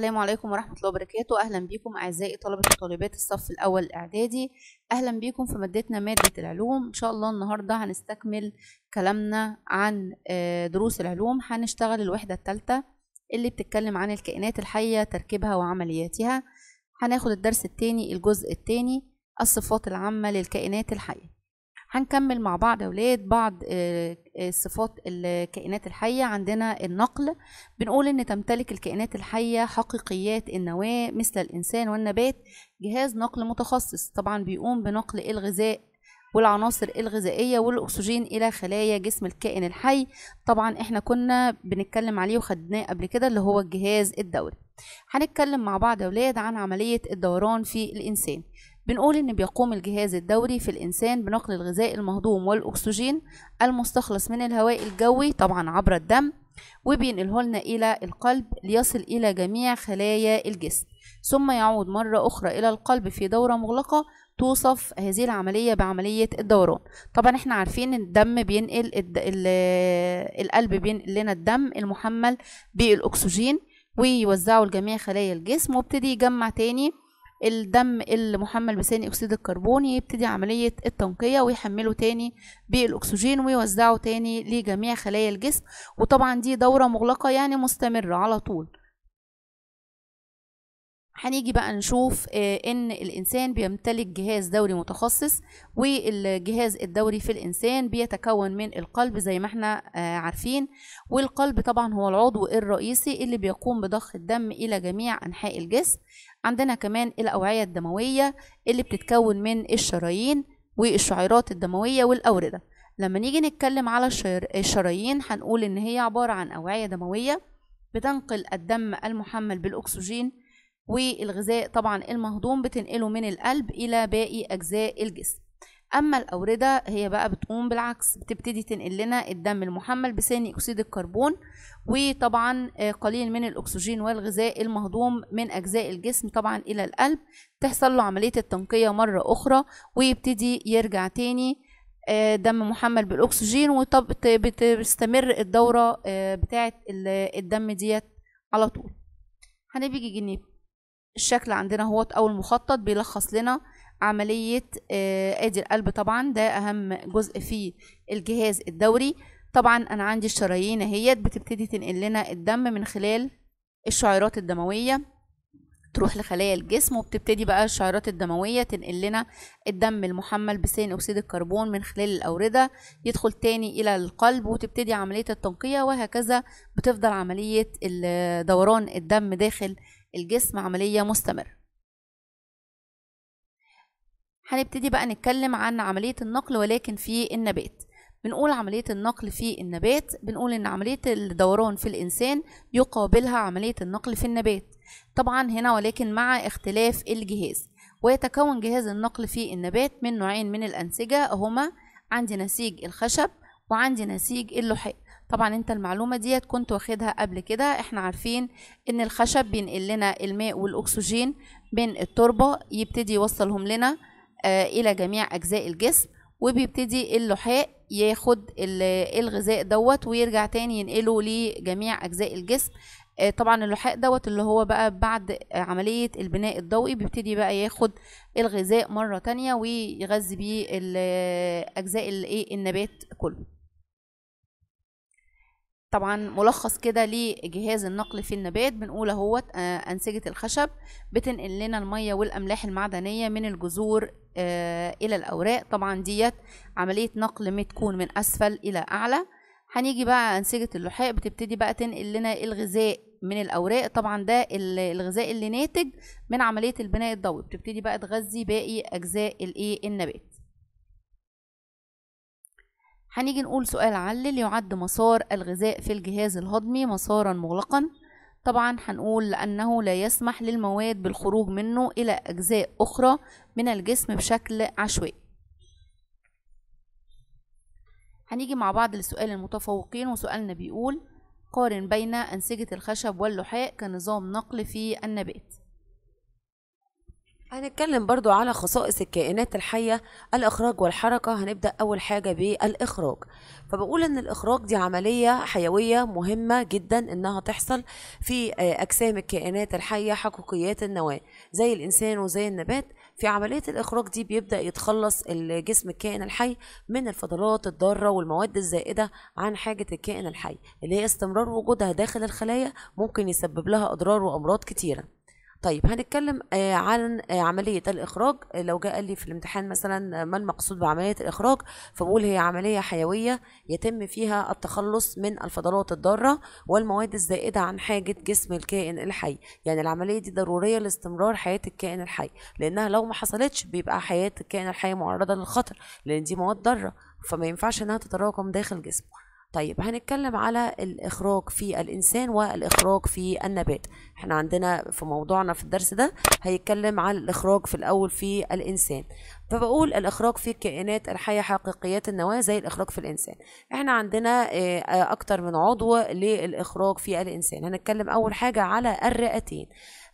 السلام عليكم ورحمة الله وبركاته أهلا بيكم أعزائي طلبة وطالبات الصف الأول الإعدادي أهلا بيكم في مادتنا مادة العلوم إن شاء الله النهاردة هنستكمل كلامنا عن آه، دروس العلوم هنشتغل الوحدة الثالثة اللي بتتكلم عن الكائنات الحية تركيبها وعملياتها هناخد الدرس الثاني الجزء الثاني الصفات العامة للكائنات الحية هنكمل مع بعض يا ولاد بعض آه، آه، صفات الكائنات الحية عندنا النقل بنقول إن تمتلك الكائنات الحية حقيقيات النواة مثل الإنسان والنبات جهاز نقل متخصص طبعا بيقوم بنقل الغذاء والعناصر الغذائية والأكسجين إلى خلايا جسم الكائن الحي طبعا احنا كنا بنتكلم عليه وخدناه قبل كده اللي هو الجهاز الدوري هنتكلم مع بعض يا ولاد عن عملية الدوران في الإنسان بنقول إن بيقوم الجهاز الدوري في الإنسان بنقل الغذاء المهضوم والأكسجين المستخلص من الهواء الجوي طبعا عبر الدم وبينقله لنا إلى القلب ليصل إلى جميع خلايا الجسم ثم يعود مرة أخرى إلى القلب في دورة مغلقة توصف هذه العملية بعملية الدوران طبعا احنا عارفين ان الدم بينقل الد... ال... القلب بينقل لنا الدم المحمل بالأكسجين ويوزعه لجميع خلايا الجسم وابتدي يجمع تاني الدم المحمل بثاني اكسيد الكربون يبتدي عملية التنقية ويحمله تاني بالاكسجين ويوزعه تاني لجميع خلايا الجسم وطبعا دي دورة مغلقة يعني مستمرة على طول هنيجي بقى نشوف آه، ان الانسان بيمتلك جهاز دوري متخصص والجهاز الدوري في الانسان بيتكون من القلب زي ما احنا آه، عارفين والقلب طبعا هو العضو الرئيسي اللي بيقوم بضخ الدم الى جميع انحاء الجسم عندنا كمان الاوعيه الدمويه اللي بتتكون من الشرايين والشعيرات الدمويه والاورده لما نيجي نتكلم على الشرايين هنقول ان هي عباره عن اوعيه دمويه بتنقل الدم المحمل بالاكسجين والغذاء طبعا المهضوم بتنقله من القلب إلى باقي أجزاء الجسم اما الاورده هي بقى بتقوم بالعكس بتبتدي تنقل لنا الدم المحمل بثاني اكسيد الكربون وطبعا آه، قليل من الاكسجين والغذاء المهضوم من اجزاء الجسم طبعا الى القلب تحصل له عمليه التنقيه مره اخرى ويبتدي يرجع تاني آه، دم محمل بالاكسجين وبتستمر الدوره آه، بتاعه الدم ديت على طول هنبيجي جنيه الشكل عندنا هو او المخطط بيلخص لنا عملية آه، ادي القلب طبعا ده اهم جزء في الجهاز الدوري طبعا انا عندي الشرايين اهيت بتبتدي تنقل لنا الدم من خلال الشعيرات الدموية تروح لخلايا الجسم وبتبتدي بقى الشعيرات الدموية تنقل لنا الدم المحمل بثاني أكسيد الكربون من خلال الأوردة يدخل تاني إلى القلب وتبتدي عملية التنقية وهكذا بتفضل عملية دوران الدم داخل الجسم عملية مستمرة هنبتدي بقى نتكلم عن عملية النقل ولكن في النبات بنقول عملية النقل في النبات بنقول إن عملية الدوران في الإنسان يقابلها عملية النقل في النبات طبعا هنا ولكن مع اختلاف الجهاز ويتكون جهاز النقل في النبات من نوعين من الأنسجة هما عندي نسيج الخشب وعندي نسيج اللحاء طبعا انت المعلومه ديت كنت واخدها قبل كده احنا عارفين ان الخشب بينقل لنا الماء والاكسجين من التربه يبتدي يوصلهم لنا آه، الى جميع اجزاء الجسم وبيبتدي اللحاء ياخد الغذاء دوت ويرجع تاني ينقله لجميع اجزاء الجسم آه، طبعا اللحاء دوت اللي هو بقى بعد عملية البناء الضوئي بيبتدي بقى ياخد الغذاء مرة تانية ويغذي بيه أجزاء إيه، النبات كله طبعا ملخص كده لجهاز النقل في النبات بنقول اهوت آه، انسجه الخشب بتنقل لنا الميه والاملاح المعدنيه من الجذور آه، الى الاوراق طبعا ديت عمليه نقل بتكون من اسفل الى اعلى هنيجي بقى انسجه اللحاء بتبتدي بقى تنقل لنا الغذاء من الاوراق طبعا ده الغذاء اللي ناتج من عمليه البناء الضوئي بتبتدي بقى تغذي باقي اجزاء الايه النبات هنيجي نقول سؤال علل يعد مسار الغذاء في الجهاز الهضمي مسارا مغلقا طبعا هنقول لأنه لا يسمح للمواد بالخروج منه إلى أجزاء أخرى من الجسم بشكل عشوائي هنيجي مع بعض لسؤال المتفوقين وسؤالنا بيقول قارن بين أنسجة الخشب واللحاء كنظام نقل في النبات هنتكلم برضو على خصائص الكائنات الحية الإخراج والحركة هنبدأ أول حاجة بالإخراج فبقول إن الإخراج دي عملية حيوية مهمة جدا إنها تحصل في آه، أجسام الكائنات الحية حقيقيات النواة زي الإنسان وزي النبات في عملية الإخراج دي بيبدأ يتخلص الجسم الكائن الحي من الفضلات الضارة والمواد الزائدة عن حاجة الكائن الحي اللي هي استمرار وجودها داخل الخلايا ممكن يسبب لها أضرار وأمراض كتيرة طيب هنتكلم آه، عن آه، عملية الإخراج آه، لو جاء قال لي في الامتحان مثلا ما المقصود بعملية الإخراج فبقول هي عملية حيوية يتم فيها التخلص من الفضلات الضارة والمواد الزائدة عن حاجة جسم الكائن الحي يعني العملية دي ضرورية لاستمرار حياة الكائن الحي لأنها لو ما حصلتش بيبقى حياة الكائن الحي معرضة للخطر لأن دي مواد ضارة فما ينفعش إنها تتراكم داخل جسمه طيب هنتكلم على الإخراج في الإنسان والإخراج في النبات احنا عندنا في موضوعنا في الدرس ده هيتكلم على الإخراج في الأول في الإنسان فبقول الإخراج في الكائنات الحية حقيقيات النواة زي الإخراج في الإنسان احنا عندنا آه، أكتر من عضو للإخراج في الإنسان هنتكلم أول حاجة على الرئتين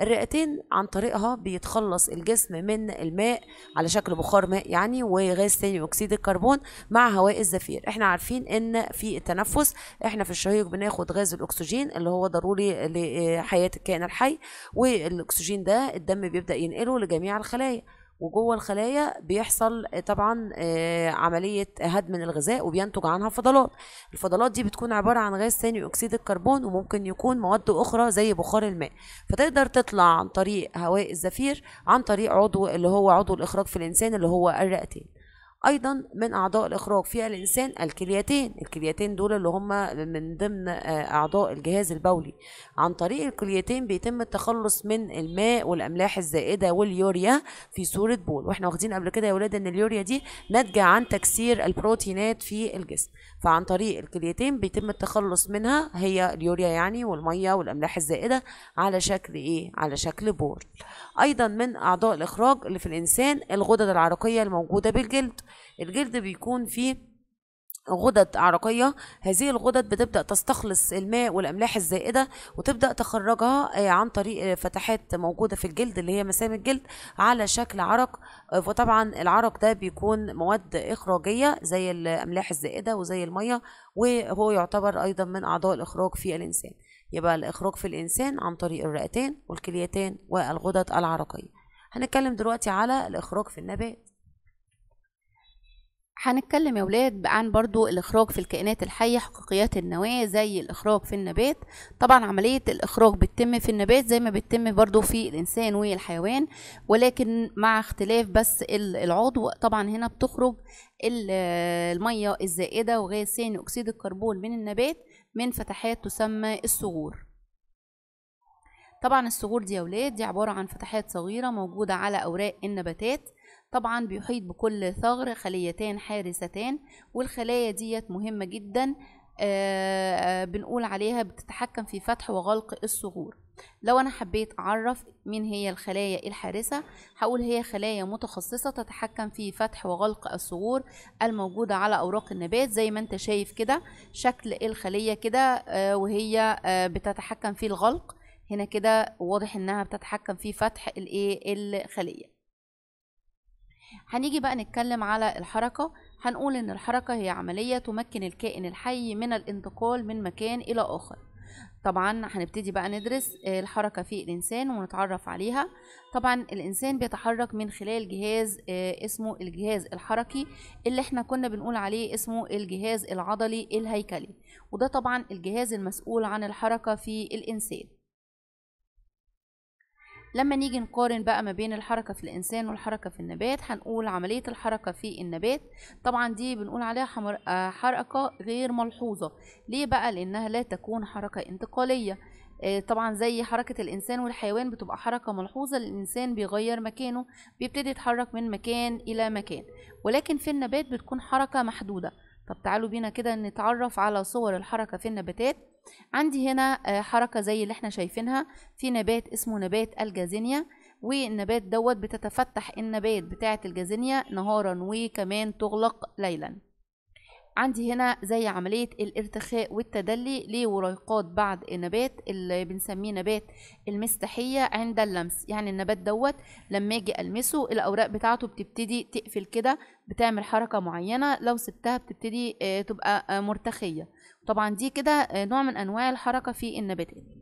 الرئتين عن طريقها بيتخلص الجسم من الماء على شكل بخار ماء يعني وغاز ثاني اكسيد الكربون مع هواء الزفير احنا عارفين ان في التنفس احنا في الشهيق بناخد غاز الاكسجين اللي هو ضروري لحياه الكائن الحي والاكسجين ده الدم بيبدا ينقله لجميع الخلايا وجوه الخلايا بيحصل آه، طبعا آه، عملية هدم الغذاء وبينتج عنها فضلات الفضلات دي بتكون عبارة عن غاز ثاني أكسيد الكربون وممكن يكون مواد أخرى زي بخار الماء فتقدر تطلع عن طريق هواء الزفير عن طريق عضو اللي هو عضو الإخراج في الإنسان اللي هو الرئتين ايضا من اعضاء الاخراج في الانسان الكليتين الكليتين دول اللي هم من ضمن آه، اعضاء الجهاز البولي عن طريق الكليتين بيتم التخلص من الماء والاملاح الزائده واليوريا في صوره بول واحنا واخدين قبل كده يا ولاد ان اليوريا دي ناتجه عن تكسير البروتينات في الجسم فعن طريق الكليتين بيتم التخلص منها هي اليوريا يعني والميه والاملاح الزائده على شكل ايه على شكل بول ايضا من اعضاء الاخراج اللي في الانسان الغدد العرقيه الموجوده بالجلد الجلد بيكون فيه غدد عرقية هذه الغدد بتبدأ تستخلص الماء والأملاح الزائدة وتبدأ تخرجها آه، عن طريق آه، فتحات موجودة في الجلد اللي هي مسام الجلد على شكل عرق آه، وطبعا العرق ده بيكون مواد إخراجية زي الأملاح الزائدة وزي المية وهو يعتبر أيضا من أعضاء الإخراج في الإنسان يبقى الإخراج في الإنسان عن طريق الرئتين والكليتين والغدد العرقية هنتكلم دلوقتي على الإخراج في النبات هنتكلم يا ولاد عن برضو الإخراج في الكائنات الحية حقيقيات النواة زي الإخراج في النبات طبعا عملية الإخراج بتتم في النبات زي ما بتتم برضو في الإنسان والحيوان ولكن مع اختلاف بس العضو طبعا هنا بتخرج المية الزائدة وغاز ثاني أكسيد الكربون من النبات من فتحات تسمى الصغور طبعا الصغور دي يا ولاد دي عبارة عن فتحات صغيرة موجودة على أوراق النباتات طبعا بيحيط بكل ثغر خليتان حارستان والخلايا ديت مهمة جدا آه، آه، بنقول عليها بتتحكم في فتح وغلق الثغور لو انا حبيت اعرف مين هي الخلايا الحارسه هقول هي خلايا متخصصه تتحكم في فتح وغلق الثغور الموجوده على اوراق النبات زي ما انت شايف كده شكل الخليه كده آه، وهي بتتحكم في الغلق هنا كده واضح انها بتتحكم في فتح الايه الخليه هنيجي بقى نتكلم على الحركة هنقول إن الحركة هي عملية تمكن الكائن الحي من الانتقال من مكان إلى آخر طبعا هنبتدي بقى ندرس آه، الحركة في الإنسان ونتعرف عليها طبعا الإنسان بيتحرك من خلال جهاز آه، اسمه الجهاز الحركي اللي احنا كنا بنقول عليه اسمه الجهاز العضلي الهيكلي وده طبعا الجهاز المسؤول عن الحركة في الإنسان لما نيجي نقارن بقى ما بين الحركة في الإنسان والحركة في النبات هنقول عملية الحركة في النبات طبعا دي بنقول عليها حمر... آه، حركة غير ملحوظة ليه بقى لأنها لا تكون حركة انتقالية آه، طبعا زي حركة الإنسان والحيوان بتبقى حركة ملحوظة الإنسان بيغير مكانه بيبتدي يتحرك من مكان إلى مكان ولكن في النبات بتكون حركة محدودة طب تعالوا بينا كده نتعرف على صور الحركة في النباتات عندي هنا آه، حركة زي اللي احنا شايفينها في نبات اسمه نبات الجازينيا والنبات دوت بتتفتح النبات بتاعة الجازينيا نهارا وكمان تغلق ليلا عندي هنا زي عملية الارتخاء والتدلي لوريقات بعض النبات اللي بنسميه نبات المستحية عند اللمس يعني النبات دوت لما اجي ألمسه الأوراق بتاعته بتبتدي تقفل كده بتعمل حركة معينة لو سبتها بتبتدي آه، تبقى آه، مرتخية طبعا دي كده آه، نوع من أنواع الحركة في النباتات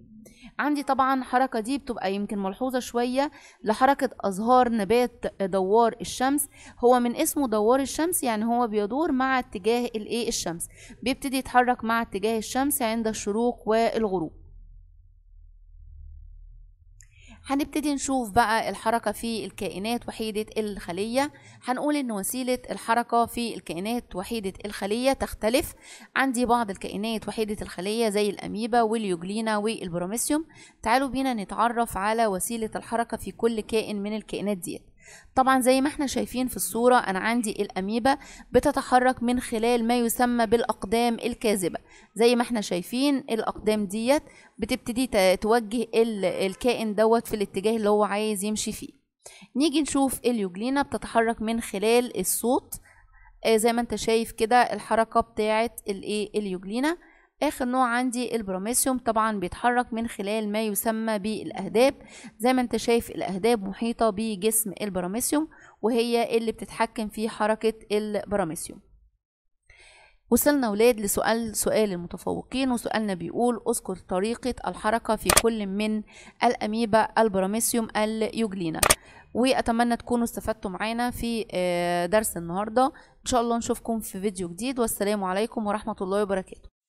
عندي طبعا الحركه دي بتبقى يمكن ملحوظه شويه لحركه ازهار نبات دوار الشمس هو من اسمه دوار الشمس يعني هو بيدور مع اتجاه الايه الشمس بيبتدي يتحرك مع اتجاه الشمس عند الشروق والغروب هنبتدي نشوف بقى الحركة في الكائنات وحيدة الخلية هنقول إن وسيلة الحركة في الكائنات وحيدة الخلية تختلف عندي بعض الكائنات وحيدة الخلية زي الأميبا واليوجلينا والبروميسيوم تعالوا بينا نتعرف على وسيلة الحركة في كل كائن من الكائنات ديت طبعا زي ما احنا شايفين في الصورة أنا عندي الأميبا بتتحرك من خلال ما يسمى بالأقدام الكاذبة زي ما احنا شايفين الأقدام ديت بتبتدي توجه الكائن دوت في الاتجاه اللي هو عايز يمشي فيه نيجي نشوف اليوجلينا بتتحرك من خلال الصوت آه، زي ما انت شايف كده الحركة بتاعت إيه، اليوجلينا اخر نوع عندي البروميسيوم طبعا بيتحرك من خلال ما يسمى بالاهداب زي ما انت شايف الاهداب محيطه بجسم البروميسيوم وهي اللي بتتحكم في حركه البروميسيوم وصلنا ولاد لسؤال سؤال المتفوقين وسؤالنا بيقول اذكر طريقة الحركة في كل من الأميبا البراميسيوم اليوجلينا وأتمنى تكونوا استفدتوا معانا في آه، درس النهاردة إن شاء الله نشوفكم في فيديو جديد والسلام عليكم ورحمة الله وبركاته